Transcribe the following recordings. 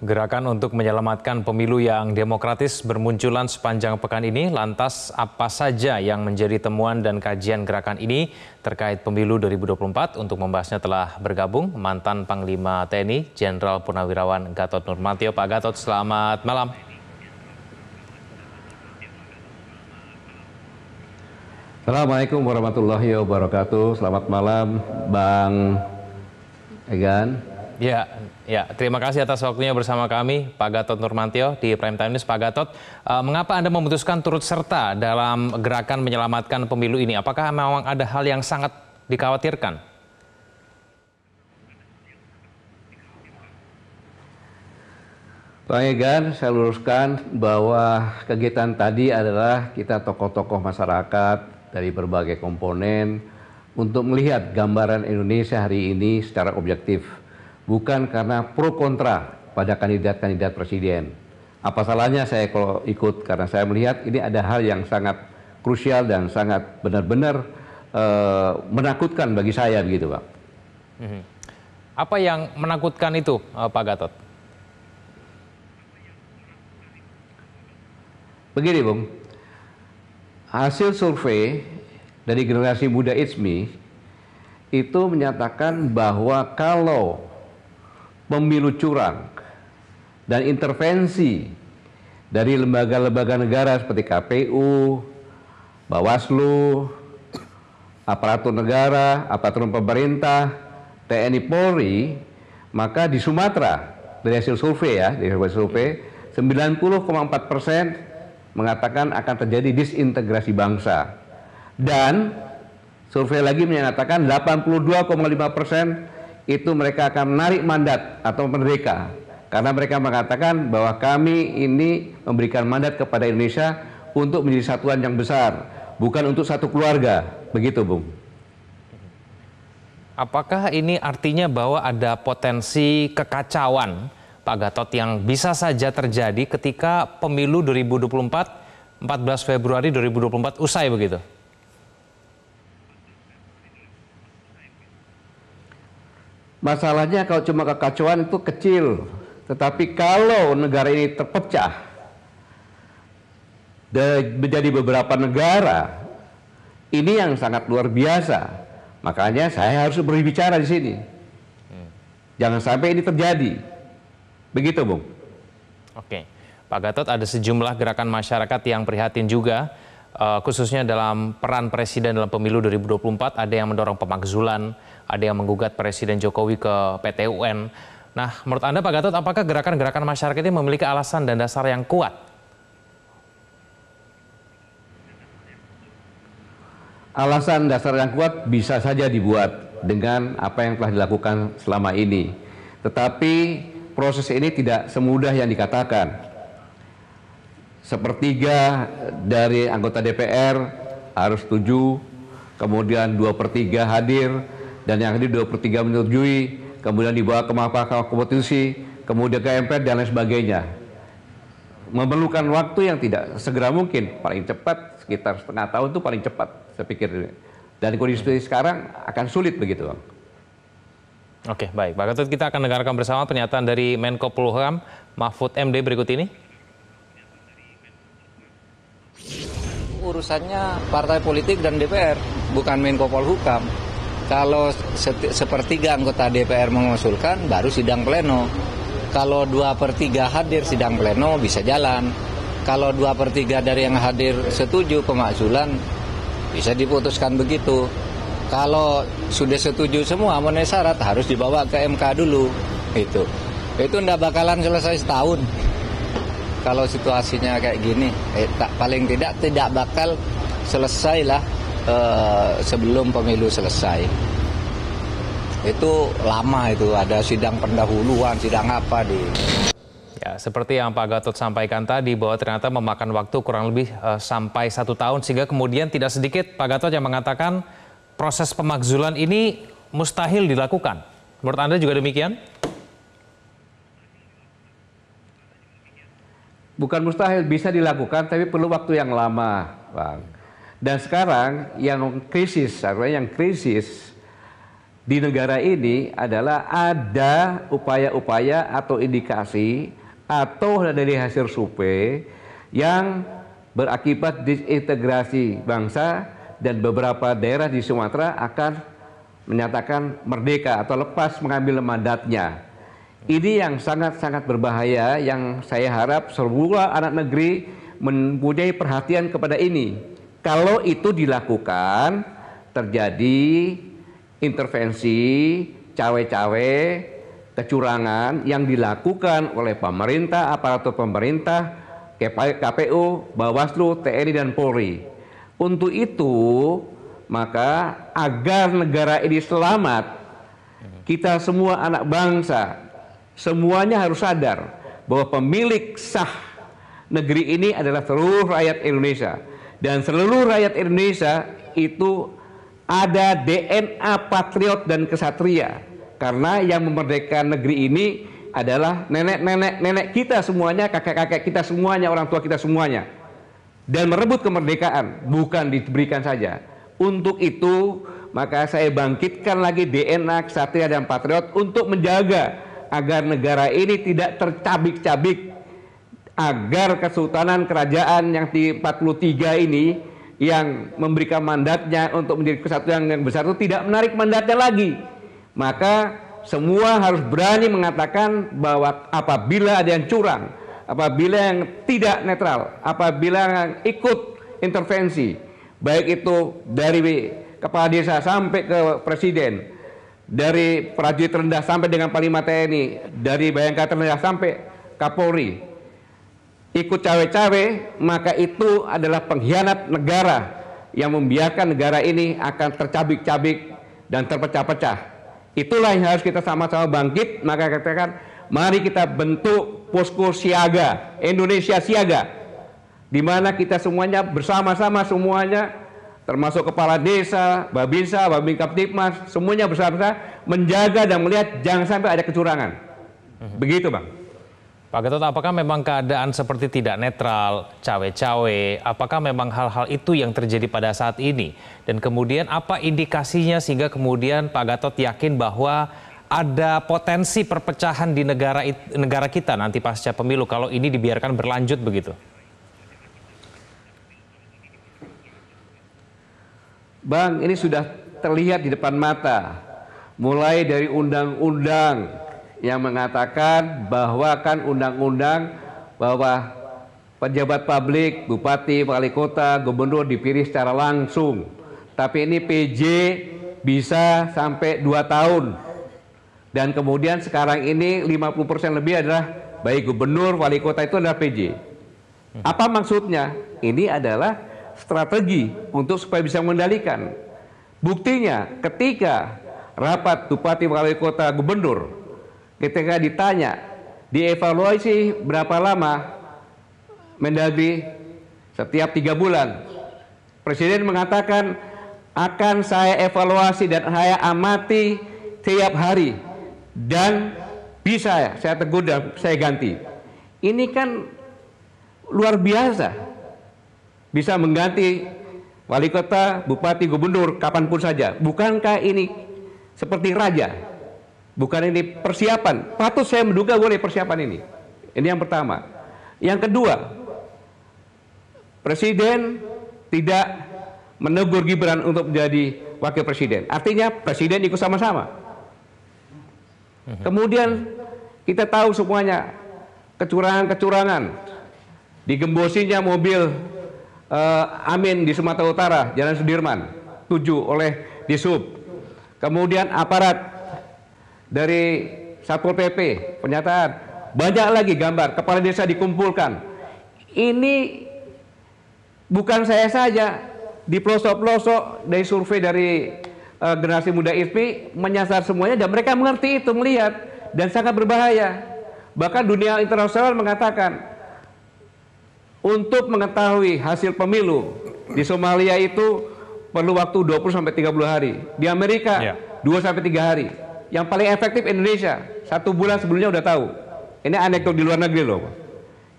Gerakan untuk menyelamatkan pemilu yang demokratis bermunculan sepanjang pekan ini. Lantas apa saja yang menjadi temuan dan kajian gerakan ini terkait pemilu 2024? Untuk membahasnya telah bergabung mantan Panglima TNI Jenderal Purnawirawan Gatot Nurmantio. Pak Gatot, selamat malam. Assalamualaikum warahmatullahi wabarakatuh. Selamat malam, Bang Egan. Ya, Ya, terima kasih atas waktunya bersama kami, Pak Gatot Nurmantio di Prime Time News. Pak Gatot, eh, mengapa Anda memutuskan turut serta dalam gerakan menyelamatkan pemilu ini? Apakah memang ada hal yang sangat dikhawatirkan? Bang Egan, saya luruskan bahwa kegiatan tadi adalah kita tokoh-tokoh masyarakat dari berbagai komponen untuk melihat gambaran Indonesia hari ini secara objektif bukan karena pro kontra pada kandidat-kandidat presiden. Apa salahnya saya kalau ikut karena saya melihat ini ada hal yang sangat krusial dan sangat benar-benar uh, menakutkan bagi saya begitu, Pak. Mhm. Apa yang menakutkan itu, eh, Pak Gatot? Begini, Bung. Hasil survei dari generasi muda ISMI itu menyatakan bahwa kalau pemilu curang dan intervensi dari lembaga-lembaga negara seperti KPU, Bawaslu, aparatur negara, aparatur pemerintah, TNI Polri, maka di Sumatera dari hasil survei ya, dari hasil survei 90,4 persen mengatakan akan terjadi disintegrasi bangsa dan survei lagi menyatakan 82,5 persen itu mereka akan menarik mandat atau merdeka karena mereka mengatakan bahwa kami ini memberikan mandat kepada Indonesia untuk menjadi satuan yang besar, bukan untuk satu keluarga. Begitu, Bung. Apakah ini artinya bahwa ada potensi kekacauan, Pak Gatot, yang bisa saja terjadi ketika pemilu 2024, 14 Februari 2024 usai begitu? Masalahnya kalau cuma kekacauan itu kecil. Tetapi kalau negara ini terpecah menjadi beberapa negara, ini yang sangat luar biasa. Makanya saya harus berbicara di sini. Jangan sampai ini terjadi. Begitu, Bung. Oke. Pak Gatot, ada sejumlah gerakan masyarakat yang prihatin juga uh, khususnya dalam peran presiden dalam pemilu 2024 ada yang mendorong pemakzulan, ada yang menggugat presiden Jokowi ke ptun Nah, menurut Anda Pak Gatot, apakah gerakan-gerakan masyarakat ini memiliki alasan dan dasar yang kuat? Alasan dasar yang kuat bisa saja dibuat dengan apa yang telah dilakukan selama ini. Tetapi proses ini tidak semudah yang dikatakan sepertiga dari anggota DPR harus setuju, kemudian dua per tiga hadir, dan yang hadir dua per tiga menyetujui, kemudian dibawa ke Mahkamah Konstitusi, kemudian ke MPR dan lain sebagainya. Memerlukan waktu yang tidak segera mungkin, paling cepat sekitar setengah tahun itu paling cepat, saya pikir. Dan kondisi sekarang akan sulit begitu, Bang. Oke, baik. Pak Ketut, kita akan dengarkan bersama pernyataan dari Menko Polhukam Mahfud MD berikut ini. urusannya partai politik dan DPR, bukan Menko Polhukam. Kalau sepertiga anggota DPR mengusulkan, baru sidang pleno. Kalau dua per tiga hadir sidang pleno, bisa jalan. Kalau dua per tiga dari yang hadir setuju pemakzulan bisa diputuskan begitu. Kalau sudah setuju semua menesarat harus dibawa ke MK dulu. Itu itu ndak bakalan selesai setahun kalau situasinya kayak gini eh, tak paling tidak tidak bakal selesailah eh, sebelum pemilu selesai itu lama itu ada sidang pendahuluan sidang apa di Ya, seperti yang Pak Gatot sampaikan tadi bahwa ternyata memakan waktu kurang lebih eh, sampai satu tahun sehingga kemudian tidak sedikit Pak Gatot yang mengatakan proses pemakzulan ini mustahil dilakukan. Menurut Anda juga demikian? bukan mustahil bisa dilakukan tapi perlu waktu yang lama bang dan sekarang yang krisis artinya yang krisis di negara ini adalah ada upaya-upaya atau indikasi atau dari hasil survei yang berakibat disintegrasi bangsa dan beberapa daerah di Sumatera akan menyatakan merdeka atau lepas mengambil mandatnya. Ini yang sangat-sangat berbahaya yang saya harap seluruh anak negeri mempunyai perhatian kepada ini. Kalau itu dilakukan terjadi intervensi cawe-cawe kecurangan yang dilakukan oleh pemerintah, aparatur pemerintah, KPU, Bawaslu, TNI dan Polri. Untuk itu, maka agar negara ini selamat, kita semua anak bangsa Semuanya harus sadar bahwa pemilik sah negeri ini adalah seluruh rakyat Indonesia. Dan seluruh rakyat Indonesia itu ada DNA patriot dan kesatria. Karena yang memerdekakan negeri ini adalah nenek-nenek nenek kita semuanya, kakek-kakek kita semuanya, orang tua kita semuanya. Dan merebut kemerdekaan bukan diberikan saja. Untuk itu, maka saya bangkitkan lagi DNA kesatria dan patriot untuk menjaga agar negara ini tidak tercabik-cabik agar kesultanan kerajaan yang di 43 ini yang memberikan mandatnya untuk menjadi kesatuan yang besar itu tidak menarik mandatnya lagi. Maka semua harus berani mengatakan bahwa apabila ada yang curang, apabila yang tidak netral, apabila yang ikut intervensi, baik itu dari kepala desa sampai ke presiden, dari prajurit rendah sampai dengan panglima TNI, dari bayangkara rendah sampai Kapolri ikut cawe-cawe, maka itu adalah pengkhianat negara yang membiarkan negara ini akan tercabik-cabik dan terpecah-pecah. Itulah yang harus kita sama-sama bangkit, maka katakan mari kita bentuk posko siaga, Indonesia siaga, di mana kita semuanya bersama-sama semuanya termasuk kepala desa, babinsa, babin kaptipmas, semuanya besar-besar menjaga dan melihat jangan sampai ada kecurangan. Mhm. Begitu, Bang. Pak Gatot, apakah memang keadaan seperti tidak netral, cawe-cawe, apakah memang hal-hal itu yang terjadi pada saat ini? Dan kemudian apa indikasinya sehingga kemudian Pak Gatot yakin bahwa ada potensi perpecahan di negara negara kita nanti pasca pemilu kalau ini dibiarkan berlanjut begitu? Bang, ini sudah terlihat di depan mata. Mulai dari undang-undang yang mengatakan bahwa kan undang-undang bahwa pejabat publik, bupati, wali kota, gubernur dipilih secara langsung. Tapi ini PJ bisa sampai 2 tahun. Dan kemudian sekarang ini 50% lebih adalah baik gubernur, wali kota itu adalah PJ. Apa maksudnya? Ini adalah strategi untuk supaya bisa mengendalikan. Buktinya ketika rapat bupati wali kota gubernur ketika ditanya dievaluasi berapa lama Mendagri setiap tiga bulan Presiden mengatakan akan saya evaluasi dan saya amati tiap hari dan bisa saya tegur dan saya ganti ini kan luar biasa bisa mengganti wali kota, bupati, gubernur kapanpun saja. Bukankah ini seperti raja? Bukan ini persiapan. Patut saya menduga boleh persiapan ini. Ini yang pertama. Yang kedua, presiden tidak menegur Gibran untuk menjadi wakil presiden. Artinya presiden ikut sama-sama. Kemudian kita tahu semuanya kecurangan-kecurangan. digembosinya mobil uh, Amin di Sumatera Utara, Jalan Sudirman, tujuh oleh Disub. Kemudian aparat dari Satpol PP, pernyataan, banyak lagi gambar, kepala desa dikumpulkan. Ini bukan saya saja, di pelosok-pelosok dari survei dari uh, generasi muda ISPI menyasar semuanya dan mereka mengerti itu, melihat dan sangat berbahaya. Bahkan dunia internasional mengatakan untuk mengetahui hasil pemilu di Somalia itu perlu waktu 20 sampai 30 hari. Di Amerika yeah. 2 sampai 3 hari. Yang paling efektif Indonesia, satu bulan sebelumnya udah tahu. Ini anekdot di luar negeri loh.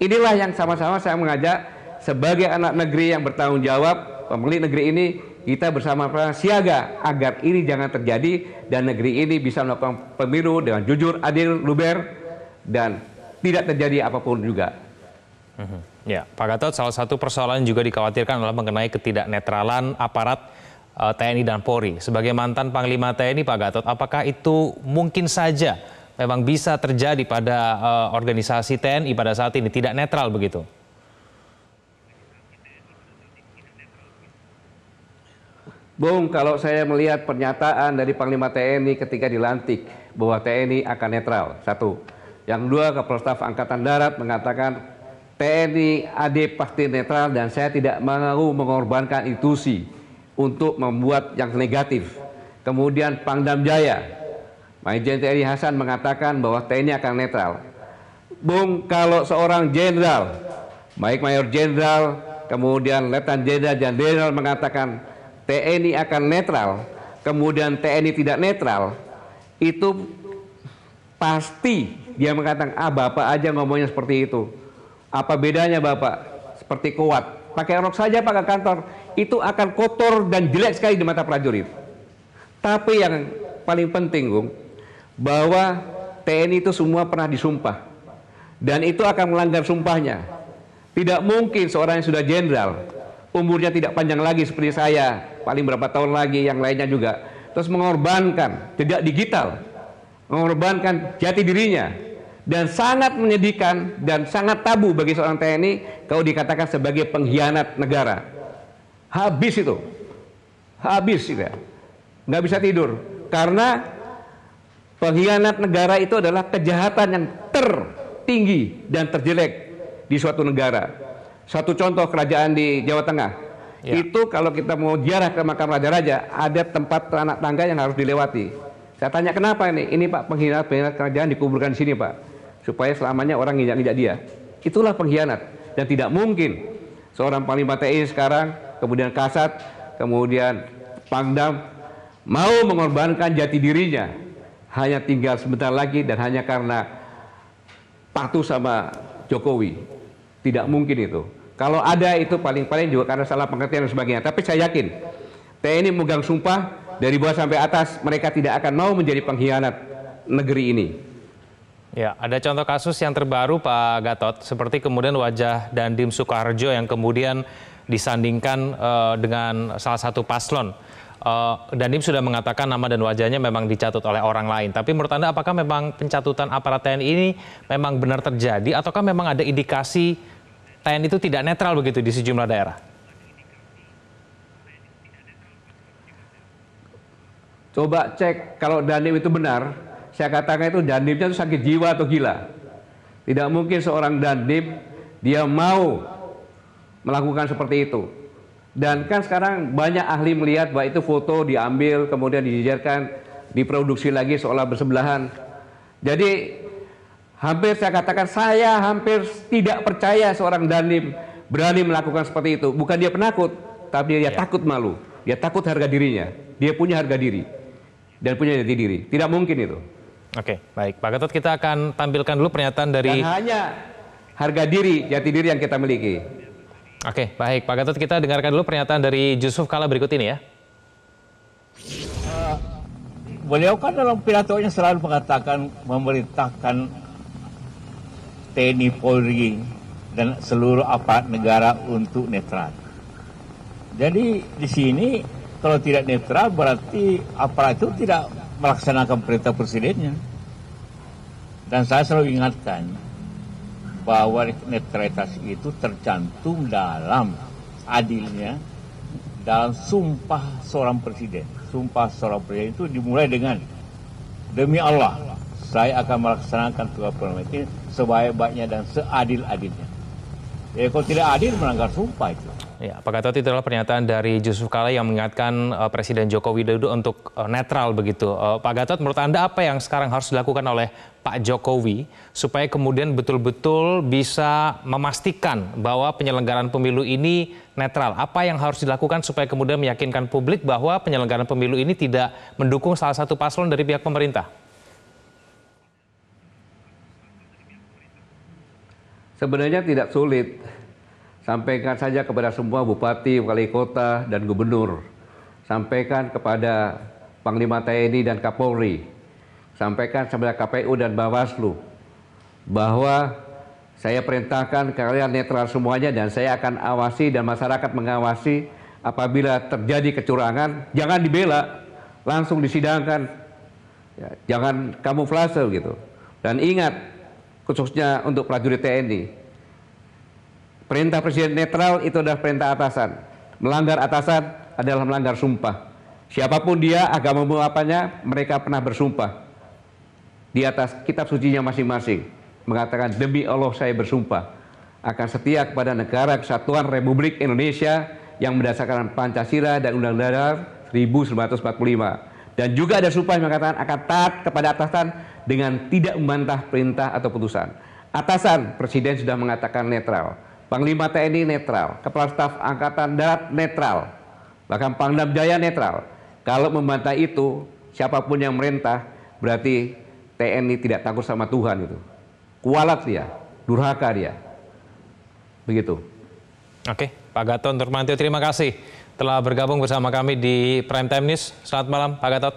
Inilah yang sama-sama saya mengajak sebagai anak negeri yang bertanggung jawab, pemilik negeri ini kita bersama sama siaga agar ini jangan terjadi dan negeri ini bisa melakukan pemilu dengan jujur, adil, luber dan tidak terjadi apapun juga. Mm -hmm. Ya, Pak Gatot, salah satu persoalan yang juga dikhawatirkan adalah mengenai ketidaknetralan aparat uh, eh, TNI dan Polri. Sebagai mantan Panglima TNI, Pak Gatot, apakah itu mungkin saja memang bisa terjadi pada uh, organisasi TNI pada saat ini tidak netral begitu? Bung, kalau saya melihat pernyataan dari Panglima TNI ketika dilantik bahwa TNI akan netral, satu. Yang dua, Kepala Staf Angkatan Darat mengatakan TNI AD pasti netral dan saya tidak mau mengorbankan institusi untuk membuat yang negatif. Kemudian Pangdam Jaya, Majen TNI Hasan mengatakan bahwa TNI akan netral. Bung, kalau seorang jenderal, baik mayor jenderal, kemudian Letan jenderal dan jenderal mengatakan TNI akan netral, kemudian TNI tidak netral, itu pasti dia mengatakan, ah bapak aja ngomongnya seperti itu apa bedanya Bapak? Seperti kuat. Pakai rok saja Pak ke kantor. Itu akan kotor dan jelek sekali di mata prajurit. Tapi yang paling penting, Gung, bahwa TNI itu semua pernah disumpah. Dan itu akan melanggar sumpahnya. Tidak mungkin seorang yang sudah jenderal, umurnya tidak panjang lagi seperti saya, paling berapa tahun lagi, yang lainnya juga. Terus mengorbankan, tidak digital, mengorbankan jati dirinya, dan sangat menyedihkan dan sangat tabu bagi seorang TNI kalau dikatakan sebagai pengkhianat negara. Habis itu. Habis itu ya. Nggak bisa tidur. Karena pengkhianat negara itu adalah kejahatan yang tertinggi dan terjelek di suatu negara. Satu contoh kerajaan di Jawa Tengah. Ya. Itu kalau kita mau ziarah ke makam raja-raja, ada tempat anak tangga yang harus dilewati. Saya tanya kenapa ini? Ini Pak pengkhianat pengkhianat kerajaan dikuburkan di sini Pak supaya selamanya orang nginjak-nginjak dia. Itulah pengkhianat dan tidak mungkin seorang panglima TNI sekarang, kemudian kasat, kemudian pangdam mau mengorbankan jati dirinya hanya tinggal sebentar lagi dan hanya karena patuh sama Jokowi. Tidak mungkin itu. Kalau ada itu paling-paling juga karena salah pengertian dan sebagainya. Tapi saya yakin TNI memegang sumpah dari bawah sampai atas mereka tidak akan mau menjadi pengkhianat negeri ini. Ya, ada contoh kasus yang terbaru Pak Gatot, seperti kemudian wajah Dandim Soekarjo yang kemudian disandingkan uh, dengan salah satu paslon. Uh, Dandim sudah mengatakan nama dan wajahnya memang dicatut oleh orang lain. Tapi menurut Anda apakah memang pencatutan aparat TNI ini memang benar terjadi ataukah memang ada indikasi TNI itu tidak netral begitu di sejumlah daerah? Coba cek kalau Dandim itu benar, saya katakan itu dandimnya itu sakit jiwa atau gila. Tidak mungkin seorang dandim dia mau melakukan seperti itu. Dan kan sekarang banyak ahli melihat bahwa itu foto diambil kemudian dijajarkan diproduksi lagi seolah bersebelahan. Jadi hampir saya katakan saya hampir tidak percaya seorang dandim berani melakukan seperti itu. Bukan dia penakut, tapi dia ya. takut malu. Dia takut harga dirinya. Dia punya harga diri dan punya jati diri. Tidak mungkin itu. Oke, baik. Pak Gatot kita akan tampilkan dulu pernyataan dari... Dan hanya harga diri, jati diri yang kita miliki. Oke, baik. Pak Gatot kita dengarkan dulu pernyataan dari Yusuf Kala berikut ini ya. Uh, beliau kan dalam pidatonya selalu mengatakan memerintahkan TNI Polri dan seluruh aparat negara untuk netral. Jadi di sini kalau tidak netral berarti aparat itu tidak melaksanakan perintah presidennya. Dan saya selalu ingatkan bahwa netralitas itu tercantum dalam adilnya dalam sumpah seorang presiden. Sumpah seorang presiden itu dimulai dengan demi Allah, saya akan melaksanakan tugas pemerintah sebaik-baiknya dan seadil-adilnya. Ya, kalau tidak adil melanggar sumpah itu. Ya, Pak Gatot itu adalah pernyataan dari Yusuf Kala yang mengingatkan uh, Presiden Joko Widodo untuk uh, netral begitu. Uh, Pak Gatot, menurut Anda apa yang sekarang harus dilakukan oleh Pak Jokowi supaya kemudian betul-betul bisa memastikan bahwa penyelenggaraan pemilu ini netral? Apa yang harus dilakukan supaya kemudian meyakinkan publik bahwa penyelenggaraan pemilu ini tidak mendukung salah satu paslon dari pihak pemerintah? Sebenarnya tidak sulit. Sampaikan saja kepada semua bupati, wali kota, dan gubernur. Sampaikan kepada Panglima TNI dan Kapolri. Sampaikan kepada KPU dan Bawaslu bahwa saya perintahkan kalian netral semuanya dan saya akan awasi dan masyarakat mengawasi apabila terjadi kecurangan jangan dibela langsung disidangkan ya, jangan kamuflase gitu dan ingat khususnya untuk prajurit TNI. Perintah presiden netral itu adalah perintah atasan. Melanggar atasan adalah melanggar sumpah. Siapapun dia, agama apanya, mereka pernah bersumpah di atas kitab sucinya masing-masing mengatakan demi Allah saya bersumpah akan setia kepada negara kesatuan Republik Indonesia yang berdasarkan Pancasila dan Undang-Undang 1945 dan juga ada sumpah yang mengatakan akan taat kepada atasan dengan tidak membantah perintah atau putusan. Atasan, Presiden sudah mengatakan netral. Panglima TNI netral, Kepala Staf Angkatan Darat netral, bahkan Pangdam Jaya netral. Kalau membantah itu, siapapun yang merintah, berarti TNI tidak takut sama Tuhan itu. Kualat dia, durhaka dia. Begitu. Oke, Pak Gatot Nurmantio, terima kasih telah bergabung bersama kami di Prime Time News. Selamat malam, Pak Gatot.